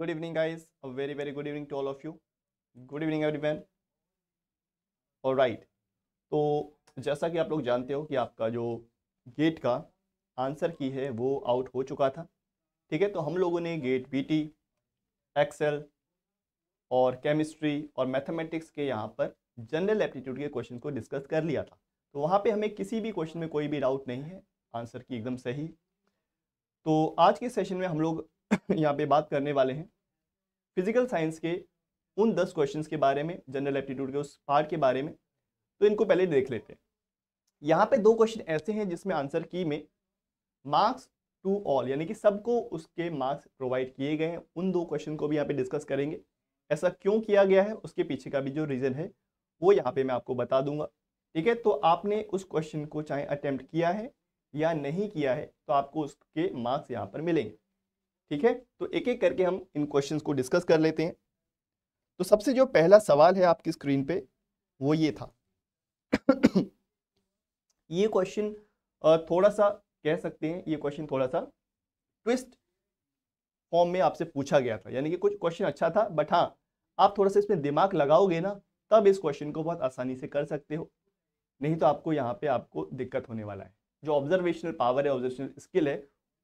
good evening guys a very very good evening to all of you good evening everyone all right तो जैसा कि आप लोग जानते हो कि आपका जो गेट का आंसर की है वो आउट हो चुका था ठीक है तो हम लोगों ने गेट बी टी एक्सेल और केमिस्ट्री और मैथमेटिक्स के यहाँ पर जनरल एप्टीट्यूड के क्वेश्चन को डिस्कस कर लिया था तो वहाँ पे हमें किसी भी क्वेश्चन में कोई भी डाउट नहीं है आंसर की एकदम सही तो आज के सेशन में हम लोग यहाँ पे बात करने वाले हैं फिजिकल साइंस के उन दस क्वेश्चन के बारे में जनरल एप्टीट्यूड के उस पार्ट के बारे में तो इनको पहले देख लेते हैं यहाँ पे दो क्वेश्चन ऐसे हैं जिसमें आंसर की में मार्क्स टू ऑल यानी कि सबको उसके मार्क्स प्रोवाइड किए गए हैं उन दो क्वेश्चन को भी यहाँ पे डिस्कस करेंगे ऐसा क्यों किया गया है उसके पीछे का भी जो रीज़न है वो यहाँ पे मैं आपको बता दूंगा ठीक है तो आपने उस क्वेश्चन को चाहे अटैम्प्ट किया है या नहीं किया है तो आपको उसके मार्क्स यहाँ पर मिलेंगे ठीक है तो एक एक करके हम इन क्वेश्चंस को डिस्कस कर लेते हैं तो सबसे जो पहला सवाल है आपकी स्क्रीन पे वो ये था ये क्वेश्चन थोड़ा सा कह सकते हैं ये क्वेश्चन थोड़ा सा ट्विस्ट फॉर्म में आपसे पूछा गया था यानी कि कुछ क्वेश्चन अच्छा था बट हाँ आप थोड़ा सा इसमें दिमाग लगाओगे ना तब इस क्वेश्चन को बहुत आसानी से कर सकते हो नहीं तो आपको यहाँ पे आपको दिक्कत होने वाला है जो ऑब्जर्वेशनल पावर है ऑब्जर्वेशनल स्किल है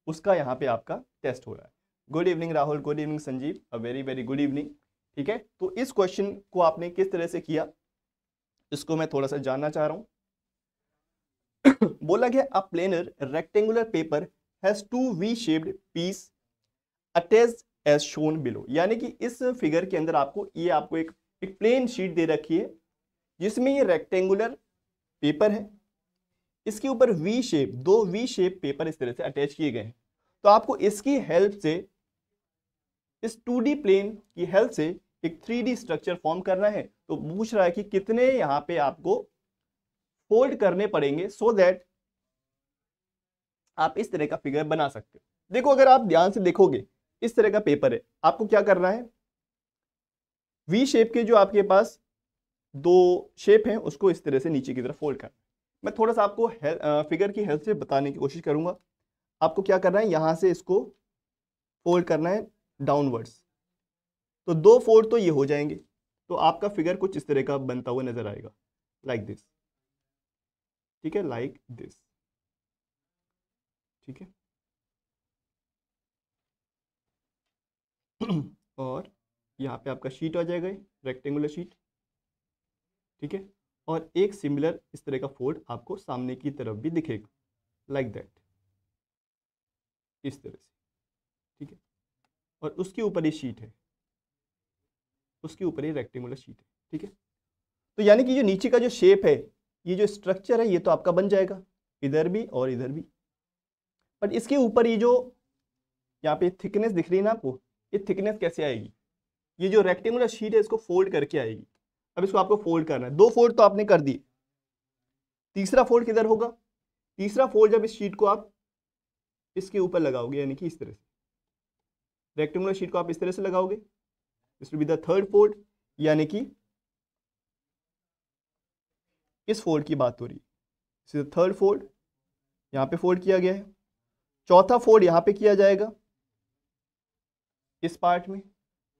उसका यहाँ पे आपका टेस्ट हो रहा है good evening Rahul good evening Sanjeev a very very good evening ठीक है तो इस क्वेश्चन को आपने किस तरह से किया इसको मैं थोड़ा सा जानना चाह रहा हूँ बोला गया a planar rectangular paper has two V shaped piece attach as shown below यानी कि इस फिगर के अंदर आपको ये आपको एक एक प्लेन शीट दे रखी है जिसमें ये रेक्टेंगुलर पेपर है इसके ऊपर वी शेप दो वी शेप पेपर इस तरह से अटैच किए गए हैं तो आपको इसकी हेल्प से इस टू प्लेन की हेल्प से एक थ्री स्ट्रक्चर फॉर्म करना है तो पूछ रहा है कि कितने यहां पे आपको फोल्ड करने पड़ेंगे सो so दैट आप इस तरह का फिगर बना सकते हो देखो अगर आप ध्यान से देखोगे इस तरह का पेपर है आपको क्या करना है वी शेप के जो आपके पास दो शेप हैं उसको इस तरह से नीचे की तरफ फोल्ड करना मैं थोड़ा सा आपको फिगर की हेल्प से बताने की कोशिश करूँगा आपको क्या करना है यहाँ से इसको फोल्ड करना है डाउनवर्ड्स तो दो फोल्ड तो ये हो जाएंगे तो आपका फिगर कुछ इस तरह का बनता हुआ नज़र आएगा लाइक दिस ठीक है लाइक दिस ठीक है और यहाँ पे आपका शीट आ जाएगा रेक्टेंगुलर शीट ठीक है और एक सिमिलर इस तरह का फोल्ड आपको सामने की तरफ भी दिखेगा लाइक दैट इस तरह से ठीक है और उसके ऊपर ये शीट है उसके ऊपर ये रेक्टेंगुलर शीट है ठीक है तो यानी कि जो नीचे का जो शेप है ये जो स्ट्रक्चर है ये तो आपका बन जाएगा इधर भी और इधर भी बट इसके ऊपर ये जो यहाँ पे थिकनेस दिख रही है ना आपको ये थिकनेस कैसे आएगी ये जो रेक्टेंगुलर शीट है इसको फोल्ड करके आएगी अब इसको आपको फोल्ड करना है दो फोल्ड तो आपने कर दी तीसरा फोल्ड किधर होगा तीसरा फोल्ड जब इस शीट को आप इसके ऊपर लगाओगे यानी कि इस तरह से रेक्टेंगुलर शीट को आप इस तरह से लगाओगे this will be the third fold यानी कि इस फोल्ड की बात हो रही है थर्ड फोल्ड यहाँ पे फोल्ड किया गया है चौथा फोल्ड यहाँ पे किया जाएगा इस पार्ट में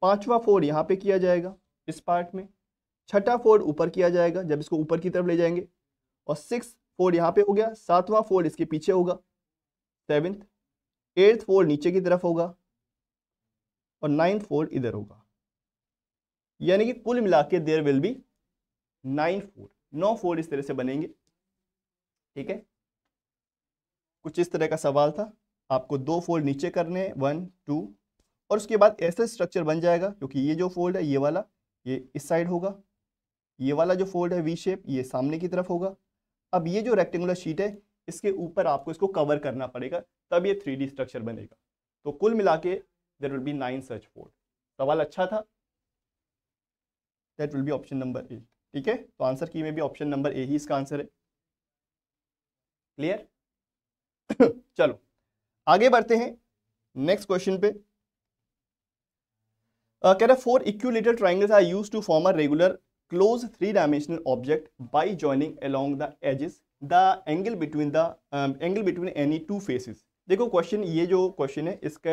पांचवा फोल्ड यहाँ पे किया जाएगा इस पार्ट में छठा फोर्ड ऊपर किया जाएगा जब इसको ऊपर की तरफ ले जाएंगे और सिक्स फोर्ड यहाँ पे हो गया सातवां फोर्ड इसके पीछे होगा सेवेंथ एट्थ फोर्ड नीचे की तरफ होगा और नाइन्थ फोर्ड इधर होगा यानी कि कुल मिला के there will be nine fold नौ फोर्ड इस तरह से बनेंगे ठीक है कुछ इस तरह का सवाल था आपको दो फोल्ड नीचे करने हैं वन टू और उसके बाद ऐसा स्ट्रक्चर बन जाएगा क्योंकि ये जो फोल्ड है ये वाला ये इस साइड होगा ये वाला जो फोल्ड है वी शेप ये सामने की तरफ होगा अब ये जो रेक्टेंगुलर शीट है इसके ऊपर आपको इसको कवर करना पड़ेगा तब ये थ्री स्ट्रक्चर बनेगा तो कुल मिला के there will be nine such fold सवाल अच्छा था that will be option number A ठीक है तो आंसर की में भी ऑप्शन नंबर ए ही इसका आंसर है क्लियर चलो आगे बढ़ते हैं नेक्स्ट क्वेश्चन पे uh, कह रहा four equilateral triangles are used to form a regular close three dimensional object by joining along the edges the angle between the angle between any two faces देखो question ये जो question है इसका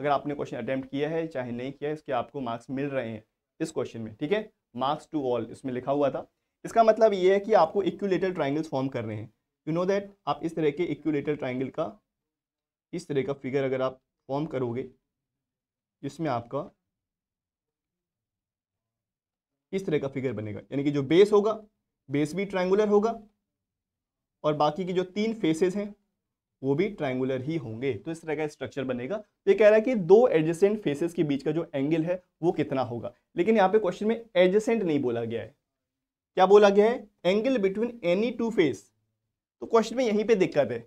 अगर आपने क्वेश्चन अटैम्प्ट किया है चाहे नहीं किया है इसके आपको मार्क्स मिल रहे हैं इस क्वेश्चन में ठीक है मार्क्स टू ऑल इसमें लिखा हुआ था इसका मतलब ये है कि आपको इक्ुलेटर ट्राइंगल्स फॉर्म कर रहे हैं यू नो दैट आप इस तरह के इक्ुलेटर ट्राइंगल का इस तरह का फिगर अगर आप फॉर्म करोगे जिसमें आपका इस तरह का फिगर बनेगा यानी कि जो बेस होगा बेस भी ट्राइंगुलर होगा और बाकी की जो तीन फेसेस हैं वो भी ट्राइंगुलर ही होंगे तो इस तरह का स्ट्रक्चर बनेगा तो ये कह रहा है कि दो एडजेसेंट फेसेस के बीच का जो एंगल है वो कितना होगा लेकिन यहाँ पे क्वेश्चन में एडजेसेंट नहीं बोला गया है क्या बोला गया है angle between any two face तो क्वेश्चन में यहीं पे दिक्कत है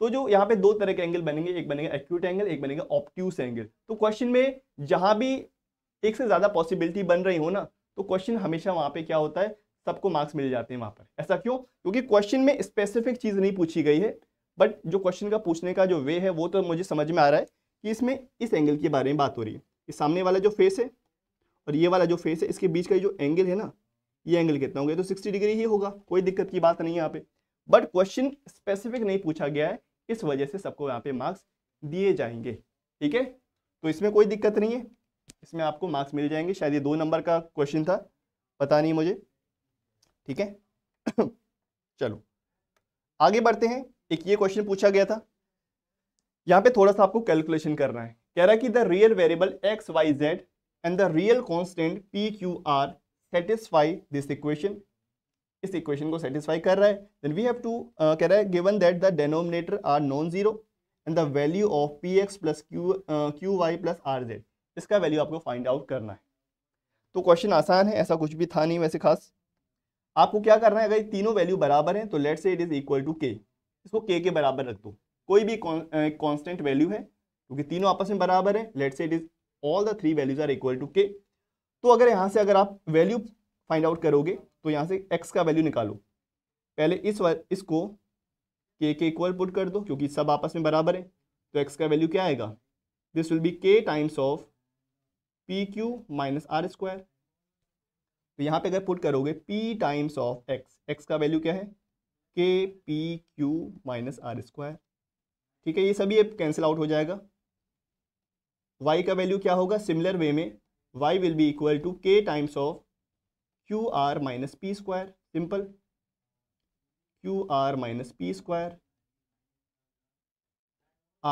तो जो यहाँ पे दो तरह के एंगल बनेंगे एक बनेगा एक्यूट एंगल एक बनेगा ऑप्ट्यूस एंगल तो क्वेश्चन में जहाँ भी एक से ज़्यादा पॉसिबिलिटी बन रही हो ना तो क्वेश्चन हमेशा वहाँ पे क्या होता है सबको मार्क्स मिल जाते हैं वहाँ पर ऐसा क्यों क्योंकि क्वेश्चन में स्पेसिफिक चीज़ नहीं पूछी गई है बट जो क्वेश्चन का पूछने का जो वे है वो तो मुझे समझ में आ रहा है कि इसमें इस एंगल के बारे में बात हो रही है कि सामने वाला जो फेस है और ये वाला जो फेस है इसके बीच का जो एंगल है ना ये एंगल कितना होगा तो सिक्सटी डिग्री ही होगा कोई दिक्कत की बात नहीं है यहाँ पे बट क्वेश्चन स्पेसिफिक नहीं पूछा गया है इस वजह से सबको यहाँ पे मार्क्स दिए जाएंगे ठीक है तो इसमें कोई दिक्कत नहीं है इसमें आपको मार्क्स मिल जाएंगे शायद ये दो नंबर का क्वेश्चन था पता नहीं मुझे ठीक है चलो आगे बढ़ते हैं एक ये क्वेश्चन पूछा गया था यहाँ पे थोड़ा सा आपको कैलकुलेशन करना है कह रहा है कि the real variable X Y Z and the real constant P Q R satisfy this equation इस इक्वेशन को सेटिस्फाई कर रहा है देन वी हैव टू कह रहा है given that the denominator are non zero and the value of P X plus Q Q Y plus R Z इसका value आपको फाइंड आउट करना है तो क्वेश्चन आसान है ऐसा कुछ भी था नहीं वैसे खास आपको क्या करना है अगर तीनों वैल्यू बराबर हैं तो late say it is equal to के इसको के के बराबर रख दो कोई भी कॉन्स्टेंट वैल्यू है क्योंकि तो तीनों आपस में बराबर है let say it is all the three values are equal to K तो अगर यहाँ से अगर आप वैल्यू फाइंड आउट करोगे तो यहाँ से एक्स का वैल्यू निकालो पहले इस इसको के के इक्वल पुट कर दो क्योंकि सब आपस में बराबर है तो एक्स का वैल्यू क्या आएगा this will be K times of P Q minus R square तो यहाँ पे अगर पुट करोगे P times of X X का वैल्यू क्या है K P Q minus R square ठीक है ये सभी अब कैंसिल आउट हो जाएगा y का वैल्यू क्या होगा सिमिलर वे में y will be equal to K times of Q R minus P square simple Q R minus P square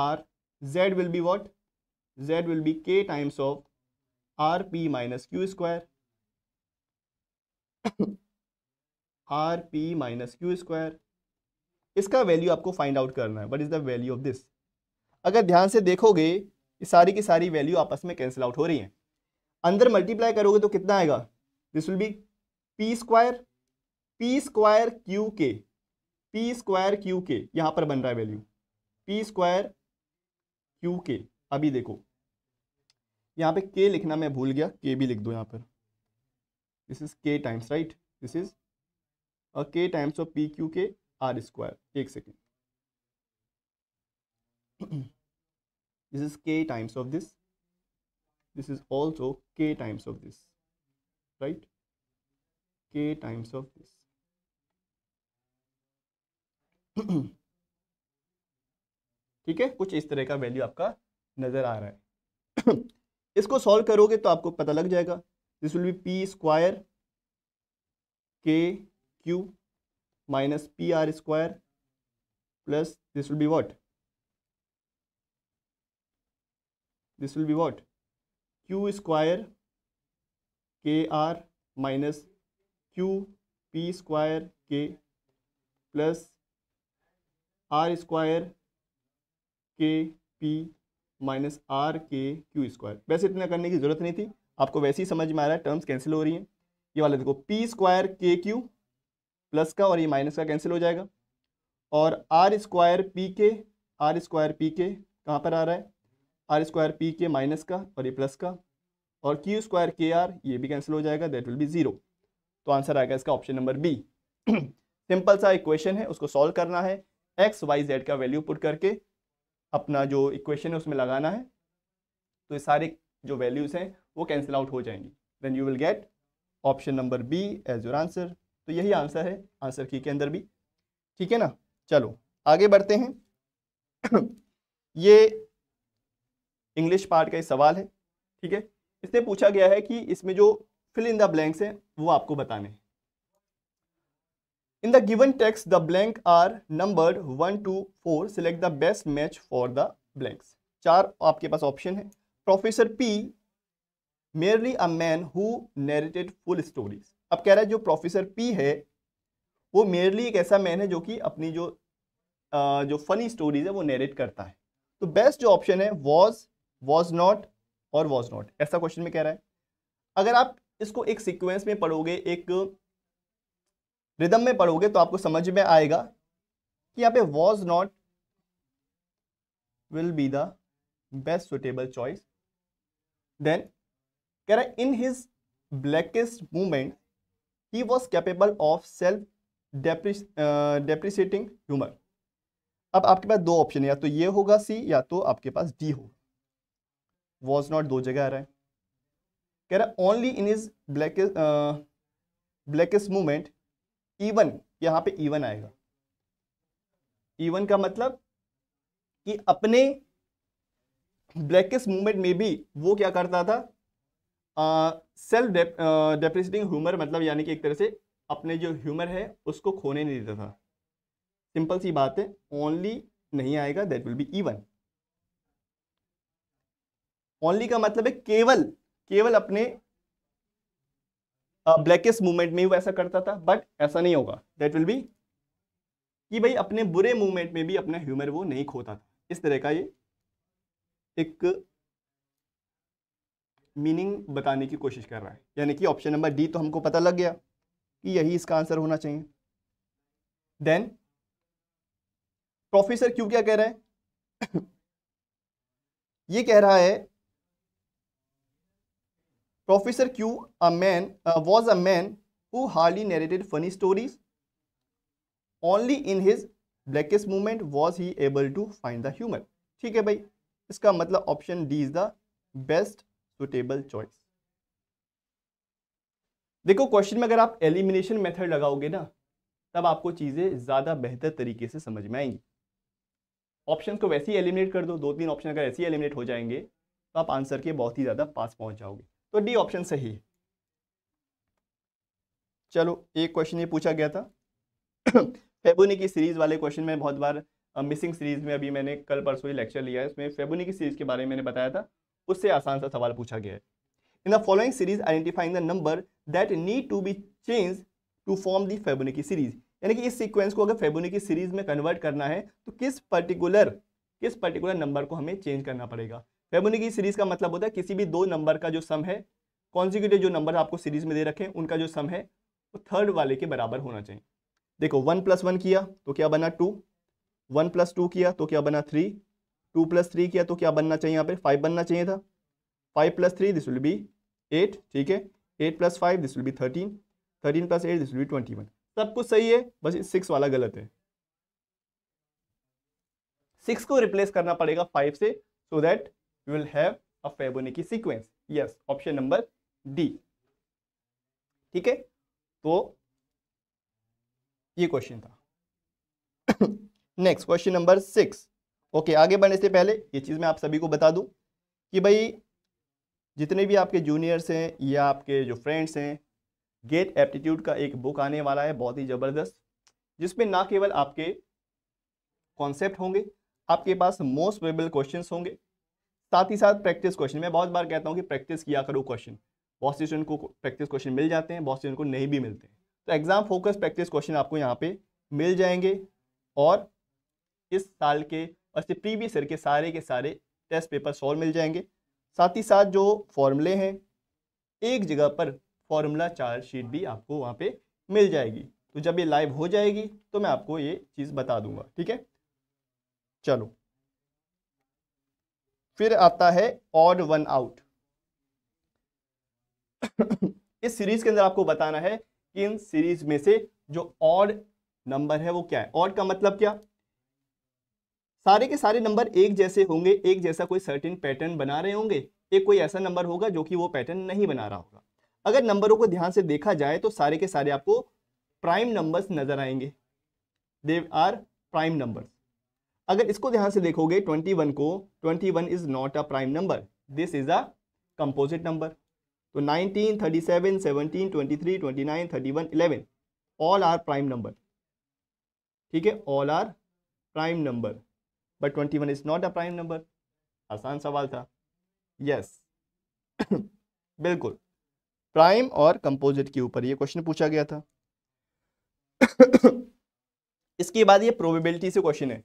R Z will be what Z will be k times of R P minus Q square R P minus Q square इसका value आपको find out करना है what is the value of this अगर ध्यान से देखोगे सारी की सारी वैल्यू आपस में कैंसिल आउट हो रही है अंदर मल्टीप्लाई करोगे तो कितना आएगा this will be P square P square Q K P square Q K यहाँ पर बन रहा है वैल्यू पी स्क्वायर क्यू के अभी देखो यहाँ पे के लिखना मैं भूल गया के भी लिख दो यहाँ पर this is K times right this is a K times of P Q K R square एक second this is K times of this this is also k times of this right k times of this ठीक है कुछ इस तरह का value आपका नजर आ रहा है इसको सॉल्व करोगे तो आपको पता लग जाएगा this will be P square K Q minus P R square plus this will be what this will be what Q square K R minus Q P square K plus R square K P minus R K Q square वैसे इतना करने की जरूरत नहीं थी आपको वैसे ही समझ में आ रहा है टर्म्स कैंसिल हो रही हैं ये वाला देखो P square K Q plus का और ये माइनस का कैंसिल हो जाएगा और R square P K R square P K कहाँ पर आ रहा है R square P K minus का और ये प्लस का और क्यू स्क्वायर के आर ये भी कैंसिल हो जाएगा दैट विल बी ज़ीरो तो आंसर आएगा इसका ऑप्शन नंबर बी सिंपल सा एक क्वेश्चन है उसको सॉल्व करना है एक्स वाई जेड का वैल्यू पुट करके अपना जो इक्वेशन है उसमें लगाना है तो ये सारे जो वैल्यूज़ हैं वो कैंसिल आउट हो जाएंगी then you will get option number B as your answer तो यही आंसर है आंसर की के अंदर भी ठीक है ना चलो आगे बढ़ते हैं ये इंग्लिश पार्ट का ही सवाल है ठीक है इसमें पूछा गया है कि इसमें जो फिल इन द ब्लैंक्स हैं वो आपको बताने हैं in the given text the blank are number one two four select the best match for the blanks चार आपके पास ऑप्शन है professor P merely a man who narrated full stories अब कह रहा है जो प्रोफेसर पी है वो मेयरली एक ऐसा मैन है जो कि अपनी जो जो फनी स्टोरीज है वो नरेट करता है तो बेस्ट जो ऑप्शन है वॉज वॉज नॉट और वॉज नॉट ऐसा क्वेश्चन में कह रहा है अगर आप इसको एक सिक्वेंस में पढ़ोगे एक रिदम में पढ़ोगे तो आपको समझ में आएगा कि यहाँ पे was not will be the best suitable choice then कह रहा है in his blackest moment he was capable of self depreciating humour अब आपके पास दो ऑप्शन है या तो ये होगा सी या तो आपके पास डी होगा वॉज नॉट दो जगह आ रहा है कह रहा है only in his blackest blackest movement even e यहां पे ईवन e आएगा इवन e का मतलब कि अपने ब्लैकेस्ट मूवमेंट में भी वो क्या करता था सेल्फ डेप्रिसिटिंग ह्यूमर मतलब यानी कि एक तरह से अपने जो ह्यूमर है उसको खोने नहीं देता था सिंपल सी बात है ओनली नहीं आएगा that will be even only का मतलब है केवल केवल अपने ब्लैकेस्ट मूवमेंट में ही वो ऐसा करता था बट ऐसा नहीं होगा दैट विल बी कि भाई अपने बुरे मूवमेंट में भी अपना ह्यूमर वो नहीं खोता था इस तरह का ये एक मीनिंग बताने की कोशिश कर रहा है यानी कि ऑप्शन नंबर डी तो हमको पता लग गया कि यही इसका आंसर होना चाहिए देन प्रोफेसर क्यों क्या कह रहा है ये कह रहा है Professor Q, a man, uh, was a man who hardly narrated funny stories. Only in his blackest moment was he able to find the humour ठीक है भाई इसका मतलब option D is the best suitable choice देखो question में अगर आप elimination method लगाओगे ना तब आपको चीज़ें ज़्यादा बेहतर तरीके से समझ में आएंगी ऑप्शन को वैसे ही एलिमिनेट कर दो दो तीन ऑप्शन अगर ऐसे ही एलिमिनेट हो जाएंगे तो आप आंसर के बहुत ही ज़्यादा पास पहुंच जाओगे तो डी ऑप्शन सही है चलो एक क्वेश्चन ये पूछा गया था फेबुनी की सीरीज़ वाले क्वेश्चन में बहुत बार मिसिंग सीरीज़ में अभी मैंने कल परसों ही लेक्चर लिया है इसमें फेबुनी की सीरीज़ के बारे में मैंने बताया था उससे आसान सा सवाल पूछा गया है in the following series identifying the number that need to be change to form the की सीरीज यानी कि इस सीक्वेंस को अगर फेबुनिकी सीरीज में कन्वर्ट करना है तो किस पर्टिकुलर किस पर्टिकुलर नंबर को हमें चेंज करना पड़ेगा फेबोनिकी सीरीज का मतलब होता है किसी भी दो नंबर का जो सम है कॉन्जिक्यूटिव जो नंबर आपको सीरीज में दे रखे उनका जो सम है वो थर्ड वाले के बराबर होना चाहिए देखो वन प्लस वन किया तो क्या बना टू वन प्लस टू किया तो क्या बना थ्री टू प्लस थ्री किया तो क्या बनना चाहिए यहाँ पे फाइव बनना चाहिए था five plus three this will be eight ठीक है eight plus five this will be thirteen thirteen plus eight this will be twenty one सब कुछ सही है बस सिक्स वाला गलत है सिक्स को रिप्लेस करना पड़ेगा फाइव से so that we will have a Fibonacci sequence. Yes, option number D. ठीक है तो ये क्वेश्चन था next question number six okay आगे बढ़ने से पहले ये चीज़ मैं आप सभी को बता दूं कि भाई जितने भी आपके जूनियर्स हैं या आपके जो फ्रेंड्स हैं गेट एप्टीट्यूड का एक बुक आने वाला है बहुत ही ज़बरदस्त जिसमें ना केवल आपके कॉन्सेप्ट होंगे आपके पास मोस्ट वेबल क्वेश्चन होंगे साथ ही साथ प्रैक्टिस क्वेश्चन मैं बहुत बार कहता हूँ कि प्रैक्टिस किया करो क्वेश्चन बहुत से स्टूडेंट को प्रैक्टिस क्वेश्चन मिल जाते हैं बहुत से उनको नहीं भी मिलते हैं तो एग्ज़ाम फोकस प्रैक्टिस क्वेश्चन आपको यहाँ पे मिल जाएंगे और इस साल के और इससे प्रीवियस ईयर के सारे के सारे टेस्ट पेपर सॉल्व मिल जाएंगे साथ ही साथ जो फॉर्मूले हैं एक जगह पर फॉर्मूला चार्ट शीट भी आपको वहाँ पे मिल जाएगी तो जब ये लाइव हो जाएगी तो मैं आपको ये चीज़ बता दूंगा ठीक है चलो फिर आता है ऑड वन आउट इस सीरीज के अंदर आपको बताना है कि इन सीरीज में से जो ऑड नंबर है वो क्या है ऑड का मतलब क्या सारे के सारे नंबर एक जैसे होंगे एक जैसा कोई सर्टेन पैटर्न बना रहे होंगे एक कोई ऐसा नंबर होगा जो कि वो पैटर्न नहीं बना रहा होगा अगर नंबरों को ध्यान से देखा जाए तो सारे के सारे आपको प्राइम नंबर्स नजर आएंगे दे आर प्राइम नंबर्स अगर इसको ध्यान से देखोगे 21 को 21 is not a prime number this is a composite number तो 19, 37, 17, 23, 29, 31, 11 ऑल आर प्राइम नंबर ठीक है all are prime number but 21 is not a prime number आसान सवाल था यस yes. बिल्कुल प्राइम और कंपोजिट के ऊपर ये क्वेश्चन पूछा गया था इसके बाद ये प्रोबेबिलिटी से क्वेश्चन है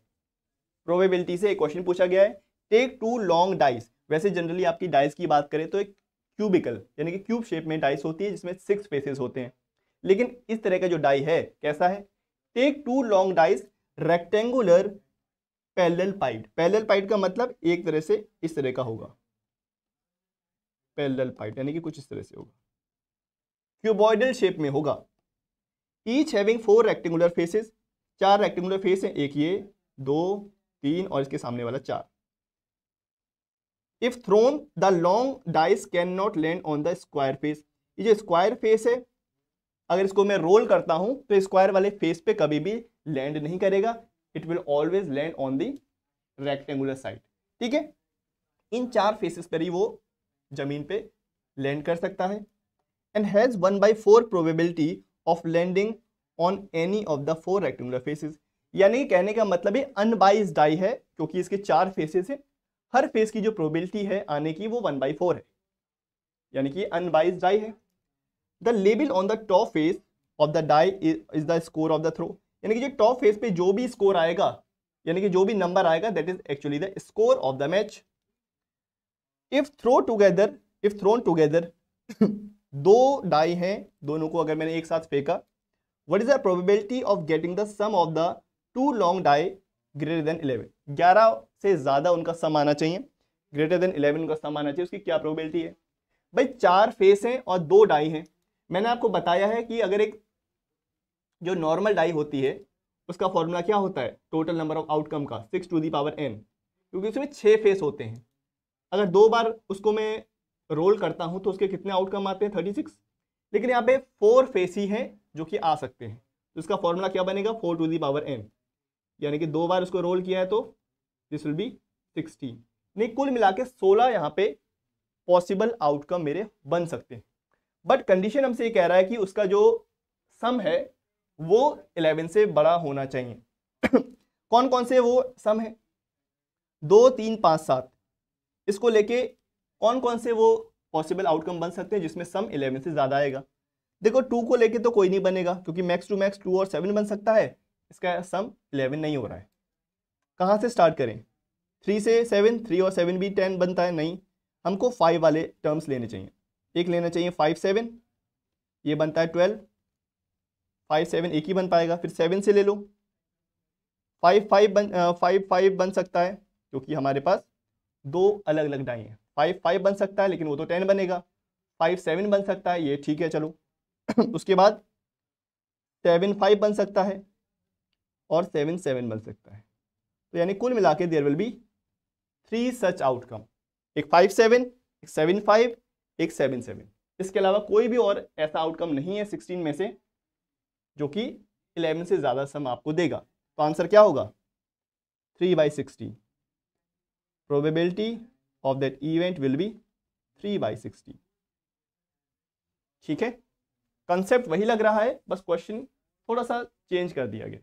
प्रोबेबिलिटी से एक क्वेश्चन पूछा गया है टेक टू लॉन्ग डाइस वैसे जनरली आपकी डाइस की बात करें तो एक क्यूबिकल यानी कि क्यूब शेप में डाइस होती है जिसमें सिक्स फेसेस होते हैं लेकिन इस तरह का जो डाई है कैसा है take two long dice rectangular parallelepiped parallelepiped का मतलब एक तरह से इस तरह का होगा पैलल पाइड यानी कि कुछ इस तरह से होगा क्यूबॉइडल शेप में होगा each having four rectangular faces चार रेक्टेंगुलर फेस हैं एक ये दो तीन और इसके सामने वाला चार if thrown the long dice can not land on the square face ये जो स्क्वायर फेस है अगर इसको मैं रोल करता हूं तो स्क्वायर वाले फेस पे कभी भी लैंड नहीं करेगा it will always land on the rectangular side ठीक है इन चार फेसेस पर ही वो जमीन पे लैंड कर सकता है and has one by four probability of landing on any of the four rectangular faces यानी कहने का मतलब है अनबाइज डाई है क्योंकि इसके चार फेसेस हैं हर फेस की जो प्रोबेबिलिटी है आने की वो वन बाई फोर है यानी कि अनबाइज डाई है the label on the top face of the die is the score of the throw यानी कि जो टॉप फेस पे जो भी स्कोर आएगा यानी कि जो भी नंबर आएगा that is actually the score of the match if throw together if thrown together दो डाई हैं दोनों को अगर मैंने एक साथ फेंका what is the probability of getting the sum of the two long die greater than eleven ग्यारह से ज़्यादा उनका सम आना चाहिए ग्रेटर देन इलेवन उनका सम आना चाहिए उसकी क्या प्रोबेबिलिटी है भाई चार फेस हैं और दो डाई हैं मैंने आपको बताया है कि अगर एक जो नॉर्मल डाई होती है उसका फॉर्मूला क्या होता है टोटल नंबर ऑफ आउटकम का six to the power n क्योंकि उसमें छः फेस होते हैं अगर दो बार उसको मैं रोल करता हूँ तो उसके कितने आउटकम आते हैं थर्टी सिक्स लेकिन यहाँ पे फोर फेस ही हैं जो कि आ सकते हैं तो उसका फॉर्मूला क्या बनेगा four to the power n यानी कि दो बार उसको रोल किया है तो दिस विल बी सिक्सटीन नहीं कुल मिला के सोलह यहाँ पे पॉसिबल आउटकम मेरे बन सकते हैं बट कंडीशन हमसे ये कह रहा है कि उसका जो सम है वो इलेवन से बड़ा होना चाहिए कौन कौन से वो सम है दो तीन पाँच सात इसको लेके कौन कौन से वो पॉसिबल आउटकम बन सकते हैं जिसमें सम इलेवन से ज़्यादा आएगा देखो टू को लेके तो कोई नहीं बनेगा क्योंकि मैक्स टू मैक्स टू और सेवन बन सकता है इसका सम इलेवन नहीं हो रहा है कहाँ से स्टार्ट करें थ्री से सेवन थ्री और सेवन भी टेन बनता है नहीं हमको फाइव वाले टर्म्स लेने चाहिए एक लेना चाहिए फाइव सेवन ये बनता है ट्वेल्व फाइव सेवन एक ही बन पाएगा फिर सेवन से ले लो फाइव फाइव बन फाइव फाइव बन सकता है क्योंकि हमारे पास दो अलग अलग डाई हैं फाइव फाइव बन सकता है लेकिन वो तो टेन बनेगा फाइव सेवन बन सकता है ये ठीक है चलो उसके बाद सेवन फाइव बन सकता है और सेवन सेवन बन सकता है तो यानी कुल मिला के there will be three such outcome एक फाइव सेवन एक सेवन फाइव एक सेवन सेवन इसके अलावा कोई भी और ऐसा आउटकम नहीं है सिक्सटीन में से जो कि इलेवन से ज़्यादा सम आपको देगा तो आंसर क्या होगा three by sixteen probability of that event will be three by sixteen ठीक है कंसेप्ट वही लग रहा है बस क्वेश्चन थोड़ा सा चेंज कर दिया गया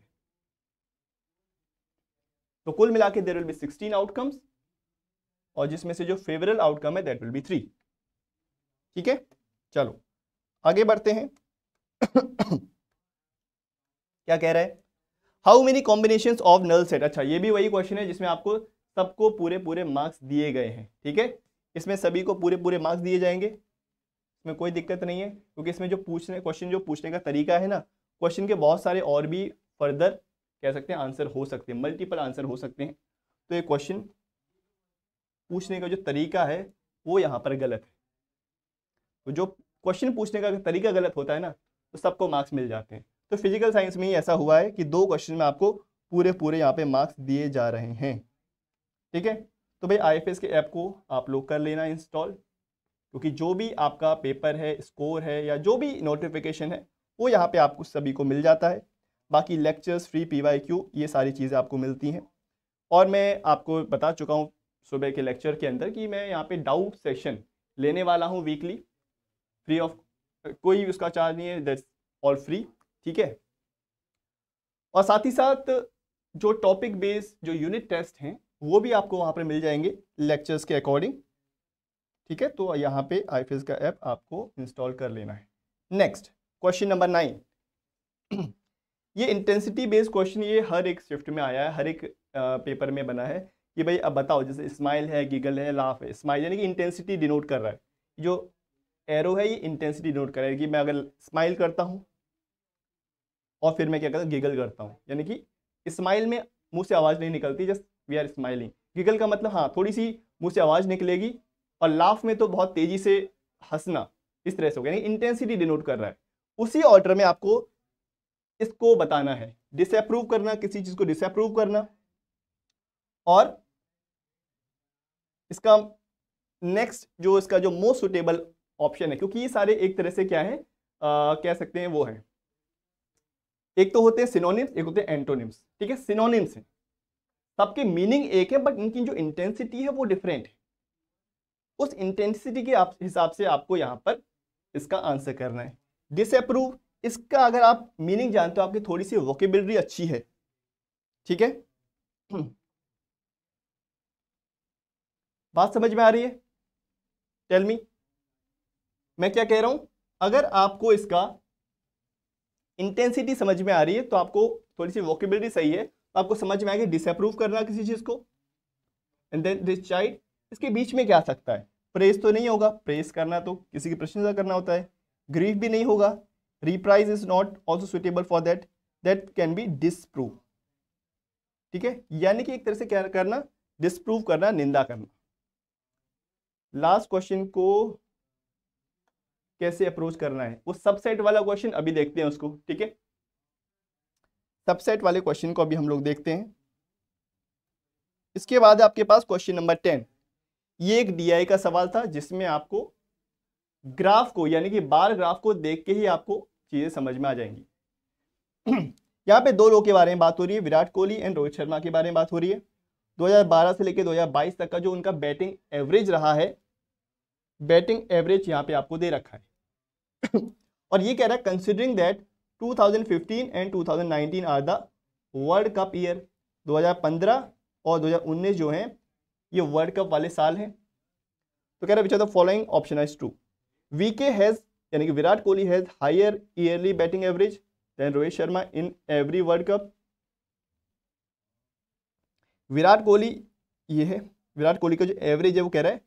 तो कुल मिला के there will be sixteen outcomes और जिसमें से जो फेवरल आउटकम है दैट विल बी थ्री ठीक है चलो आगे बढ़ते हैं क्या कह रहा है how many combination of null set अच्छा ये भी वही क्वेश्चन है जिसमें आपको सबको पूरे पूरे मार्क्स दिए गए हैं ठीक है इसमें सभी को पूरे पूरे मार्क्स दिए जाएंगे इसमें कोई दिक्कत नहीं है क्योंकि इसमें जो पूछने क्वेश्चन जो पूछने का तरीका है ना क्वेश्चन के बहुत सारे और भी फर्दर कह सकते हैं आंसर हो सकते हैं मल्टीपल आंसर हो सकते हैं तो ये क्वेश्चन पूछने का जो तरीका है वो यहाँ पर गलत है तो जो क्वेश्चन पूछने का तरीका गलत होता है ना तो सबको मार्क्स मिल जाते हैं तो फिजिकल साइंस में ही ऐसा हुआ है कि दो क्वेश्चन में आपको पूरे पूरे यहाँ पे मार्क्स दिए जा रहे हैं ठीक है तो भाई आई के ऐप को आप लोग कर लेना इंस्टॉल क्योंकि जो भी आपका पेपर है स्कोर है या जो भी नोटिफिकेशन है वो यहाँ पे आपको सभी को मिल जाता है बाकी lectures free P Y Q ये सारी चीज़ें आपको मिलती हैं और मैं आपको बता चुका हूँ सुबह के लेक्चर के अंदर कि मैं यहाँ पे डाउट सेशन लेने वाला हूँ वीकली फ्री ऑफ कोई उसका चार्ज नहीं है दैट्स ऑल फ्री ठीक है और साथ ही साथ जो टॉपिक बेस्ड जो यूनिट टेस्ट हैं वो भी आपको वहाँ पर मिल जाएंगे लेक्चर्स के अकॉर्डिंग ठीक है तो यहाँ पे आईफिस का ऐप आपको इंस्टॉल कर लेना है नेक्स्ट क्वेश्चन नंबर नाइन ये इंटेंसिटी बेस्ड क्वेश्चन ये हर एक शिफ्ट में आया है हर एक पेपर में बना है कि भाई अब बताओ जैसे स्माइल है गिगल है लाफ है स्माइल यानी कि इंटेंसिटी डिनोट कर रहा है जो एरो है ये इंटेंसिटी डिनोट कर रहा है कि मैं अगर स्माइल करता हूँ और फिर मैं क्या करता हूँ गिगल करता हूँ यानी कि स्माइल में मुँह से आवाज़ नहीं निकलती just we are smiling giggle का मतलब हाँ थोड़ी सी मुँह से आवाज़ निकलेगी और लाफ में तो बहुत तेज़ी से हंसना इस तरह से हो गया यानी इंटेंसिटी डिनोट कर रहा है उसी ऑर्डर में आपको इसको बताना है डिसअप्रूव करना किसी चीज़ को डिसअप्रूव करना और इसका नेक्स्ट जो इसका जो मोस्ट सुटेबल ऑप्शन है क्योंकि ये सारे एक तरह से क्या है आ, कह सकते हैं वो है एक तो होते हैं सिनोनिम्स एक होते हैं एंटोनिम्स ठीक है सिनोनिम्स हैं सबके मीनिंग एक है बट इनकी जो इंटेंसिटी है वो डिफरेंट है उस इंटेंसिटी के आप हिसाब से आपको यहां पर इसका आंसर करना है डिसअप्रूव इसका अगर आप मीनिंग जानते हो आपकी थोड़ी सी वोकेबिलिटी अच्छी है ठीक है बात समझ में आ रही है टेल मी मैं क्या कह रहा हूं अगर आपको इसका इंटेंसिटी समझ में आ रही है तो आपको थोड़ी सी वोकेबिलिटी सही है तो आपको समझ में आएगी डिसअप्रूव करना किसी चीज़ को एंड देन दिस चाइल्ड इसके बीच में क्या आ सकता है प्रेस तो नहीं होगा प्रेस करना तो किसी की प्रशंसा करना होता है ग्रीफ भी नहीं होगा reprise is not also suitable for that that can be disprove ठीक है यानी कि एक तरह से क्या करना डिसप्रूव करना निंदा करना लास्ट क्वेश्चन को कैसे अप्रोच करना है वो सबसेट वाला क्वेश्चन अभी देखते हैं उसको ठीक है सबसेट वाले क्वेश्चन को अभी हम लोग देखते हैं इसके बाद आपके पास क्वेश्चन नंबर टेन ये एक डीआई का सवाल था जिसमें आपको ग्राफ को यानी कि बार ग्राफ को देख के ही आपको चीज़ें समझ में आ जाएंगी यहाँ पे दो लोग के बारे में बात हो रही है विराट कोहली एंड रोहित शर्मा के बारे में बात हो रही है 2012 से लेकर 2022 तक का जो उनका बैटिंग एवरेज रहा है बैटिंग एवरेज यहाँ पे आपको दे रखा है और ये कह रहा है considering that 2015 and two are the world cup year 2015 और 2019 जो हैं ये वर्ल्ड कप वाले साल हैं तो कह रहा है which are the following option is true V K has कि Virat Kohli has higher yearly batting average than Rohit Sharma in every world cup Virat Kohli ये है विराट कोहली का जो एवरेज है वो कह रहा है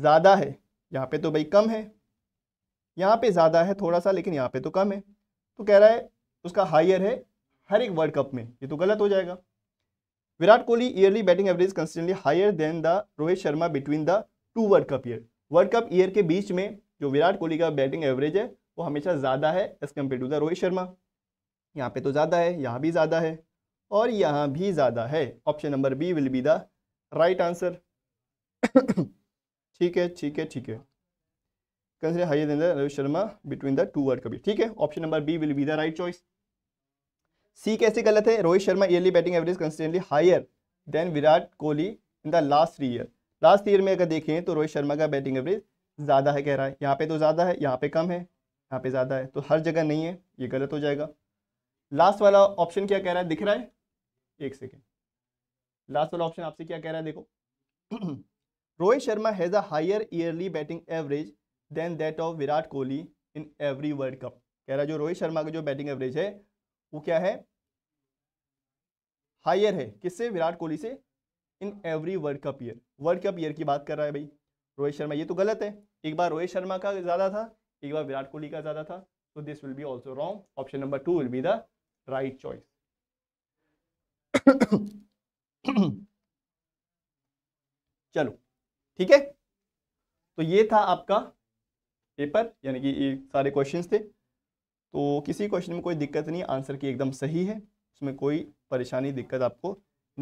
ज़्यादा है यहाँ पे तो भाई कम है यहाँ पे ज़्यादा है थोड़ा सा लेकिन यहाँ पे तो कम है तो कह रहा है उसका हायर है हर एक वर्ल्ड कप में ये तो गलत हो जाएगा Virat Kohli yearly batting average constantly higher than the Rohit Sharma between the two world cup year world cup year के बीच में जो विराट कोहली का बैटिंग एवरेज है वो हमेशा ज़्यादा है as compare to the Rohit Sharma यहाँ पे तो ज़्यादा है यहाँ भी ज़्यादा है और यहाँ भी ज़्यादा है option number B will be the right answer ठीक है ठीक है ठीक है consider higher than the Rohit Sharma between the two word कभी ठीक है option number B will be the right choice C कैसे गलत है Rohit Sharma yearly batting average consistently higher than Virat Kohli in the last year last year में अगर देखें तो रोहित शर्मा का बैटिंग एवरेज ज़्यादा है कह रहा है यहाँ पे तो ज़्यादा है यहाँ पे कम है यहाँ पे ज़्यादा है तो हर जगह नहीं है ये गलत हो जाएगा लास्ट वाला ऑप्शन क्या कह रहा है दिख रहा है एक सेकेंड लास्ट वाला ऑप्शन आपसे क्या कह रहा है देखो Rohit Sharma has a higher yearly batting average than that of Virat Kohli in every world cup कह रहा है जो रोहित शर्मा का जो बैटिंग एवरेज है वो क्या है हायर है किससे विराट कोहली से in every world cup year world cup year की बात कर रहा है भाई रोहित शर्मा ये तो गलत है एक बार रोहित शर्मा का ज़्यादा था एक बार विराट कोहली का ज़्यादा था तो this will be also wrong option number two will be the right choice चलो ठीक है तो ये था आपका पेपर यानी कि ये सारे क्वेश्चंस थे तो किसी क्वेश्चन में कोई दिक्कत नहीं आंसर की एकदम सही है उसमें कोई परेशानी दिक्कत आपको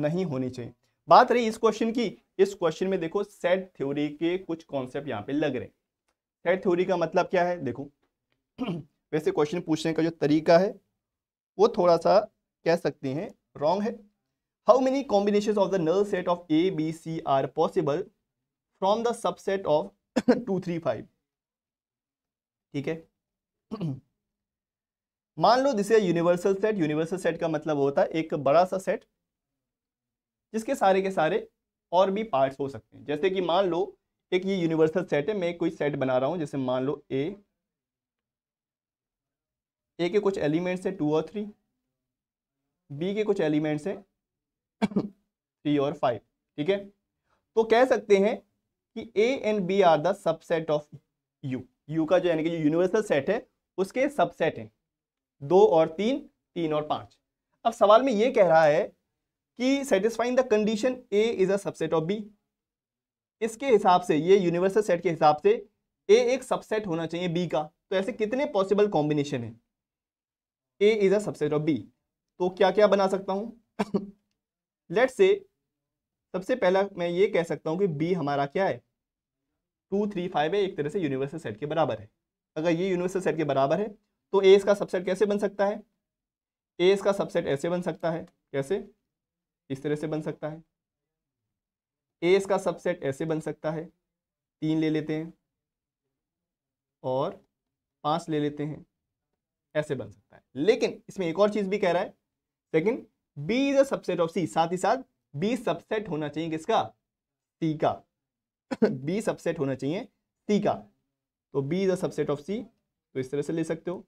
नहीं होनी चाहिए बात रही इस क्वेश्चन की इस क्वेश्चन में देखो सेट थ्योरी के कुछ कॉन्सेप्ट यहाँ पे लग रहे हैं सेट थ्योरी का मतलब क्या है देखो वैसे क्वेश्चन पूछने का जो तरीका है वो थोड़ा सा कह सकते हैं रॉन्ग है how many combination of the null set of A B C are possible from the subset of two three five ठीक है मान लो this universal set universal set का मतलब होता है एक बड़ा सा सेट जिसके सारे के सारे और भी पार्ट्स हो सकते हैं जैसे कि मान लो एक ये यूनिवर्सल सेट है मैं कोई सेट बना रहा हूँ जैसे मान लो ए ए के कुछ एलिमेंट्स हैं टू और थ्री बी के कुछ एलिमेंट्स हैं थ्री और फाइव ठीक है तो कह सकते हैं कि A and B are the subset of U U का जो यानी कि जो यूनिवर्सल सेट है उसके सबसेट हैं दो और तीन तीन और पाँच अब सवाल में ये कह रहा है कि satisfying the condition A is a subset of B इसके हिसाब से ये यूनिवर्सल सेट के हिसाब से ए एक सबसेट होना चाहिए बी का तो ऐसे कितने पॉसिबल कॉम्बिनेशन है A is a subset of B तो क्या क्या बना सकता हूँ लेट से सबसे पहला मैं ये कह सकता हूँ कि बी हमारा क्या है टू थ्री फाइव है एक तरह से यूनिवर्सल सेट के बराबर है अगर ये यूनिवर्सल सेट के बराबर है तो ए इसका सबसेट कैसे बन सकता है ए इसका सबसेट ऐसे बन सकता है कैसे इस तरह से बन सकता है ए इसका सबसेट ऐसे बन सकता है तीन ले लेते हैं और पाँच ले लेते हैं ऐसे बन सकता है लेकिन इसमें एक और चीज़ भी कह रहा है लेकिन B is a subset of C साथ ही साथ बी सबसेट होना चाहिए किसका सी का बी सबसेट होना चाहिए सी का तो B is a subset of C तो इस तरह से ले सकते हो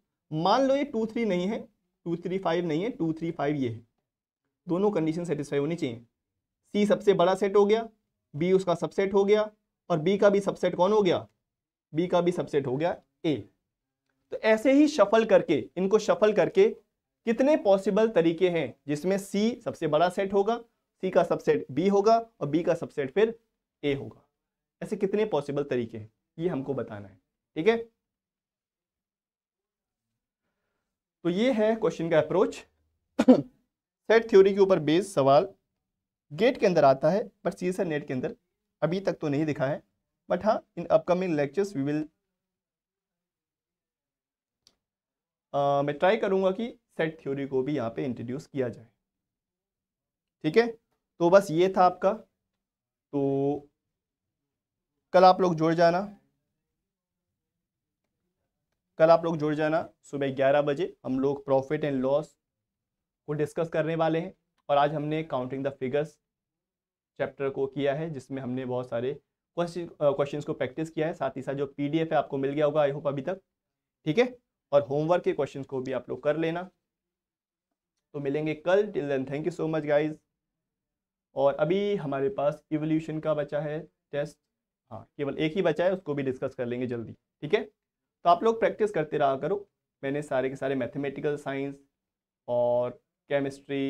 मान लो ये टू थ्री नहीं है टू थ्री फाइव नहीं है टू थ्री फाइव ये है दोनों कंडीशन सेटिस्फाई होनी चाहिए सी सबसे बड़ा सेट हो गया बी उसका सबसेट हो गया और बी का भी सबसेट कौन हो गया बी का भी सबसेट हो गया ए तो ऐसे ही शफल करके इनको शफल करके कितने पॉसिबल तरीके हैं जिसमें सी सबसे बड़ा सेट होगा सी का सबसेट बी होगा और बी का सबसेट फिर ए होगा ऐसे कितने पॉसिबल तरीके हैं ये हमको बताना है ठीक है तो ये है क्वेश्चन का अप्रोच सेट थ्योरी के ऊपर बेस सवाल गेट के अंदर आता है बट सी एस नेट के अंदर अभी तक तो नहीं दिखा है बट हाँ in upcoming lectures we will मैं ट्राई करूंगा कि सेट थ्योरी को भी यहाँ पे इंट्रोड्यूस किया जाए ठीक है तो बस ये था आपका तो कल आप लोग जुड़ जाना कल आप लोग जुड़ जाना सुबह ग्यारह बजे हम लोग प्रॉफिट एंड लॉस को डिस्कस करने वाले हैं और आज हमने काउंटिंग द फिगर्स चैप्टर को किया है जिसमें हमने बहुत सारे क्वेश्चन क्वेश्चंस को प्रैक्टिस किया है साथ ही साथ जो पीडीएफ है आपको मिल गया होगा आई होप अभी तक ठीक है और होमवर्क के क्वेश्चंस को भी आप लोग कर लेना तो मिलेंगे कल till then thank you so much guys और अभी हमारे पास इवोल्यूशन का बचा है टेस्ट हाँ केवल एक ही बचा है उसको भी डिस्कस कर लेंगे जल्दी ठीक है तो आप लोग प्रैक्टिस करते रहा करो मैंने सारे के सारे मैथमेटिकल साइंस और केमिस्ट्री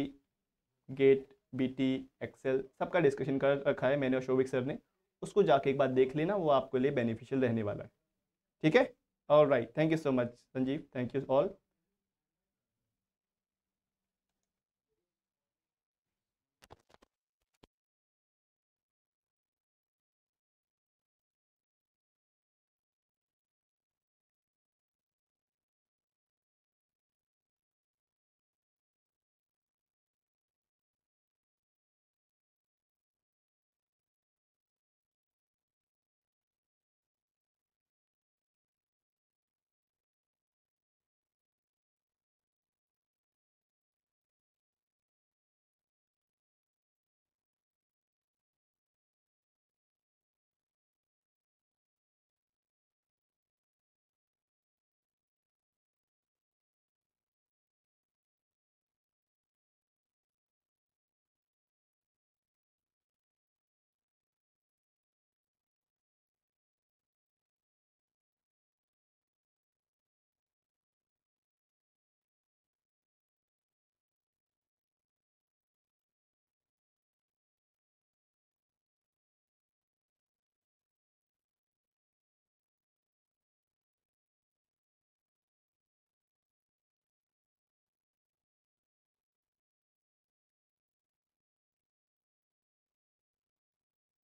गेट बीटी एक्सेल सबका डिस्कशन कर रखा है मैंने और शोभिक सर ने उसको जाके एक बार देख लेना वो आपके लिए बेनिफिशियल रहने वाला है ठीक है और right thank you so much Sanjeev thank you all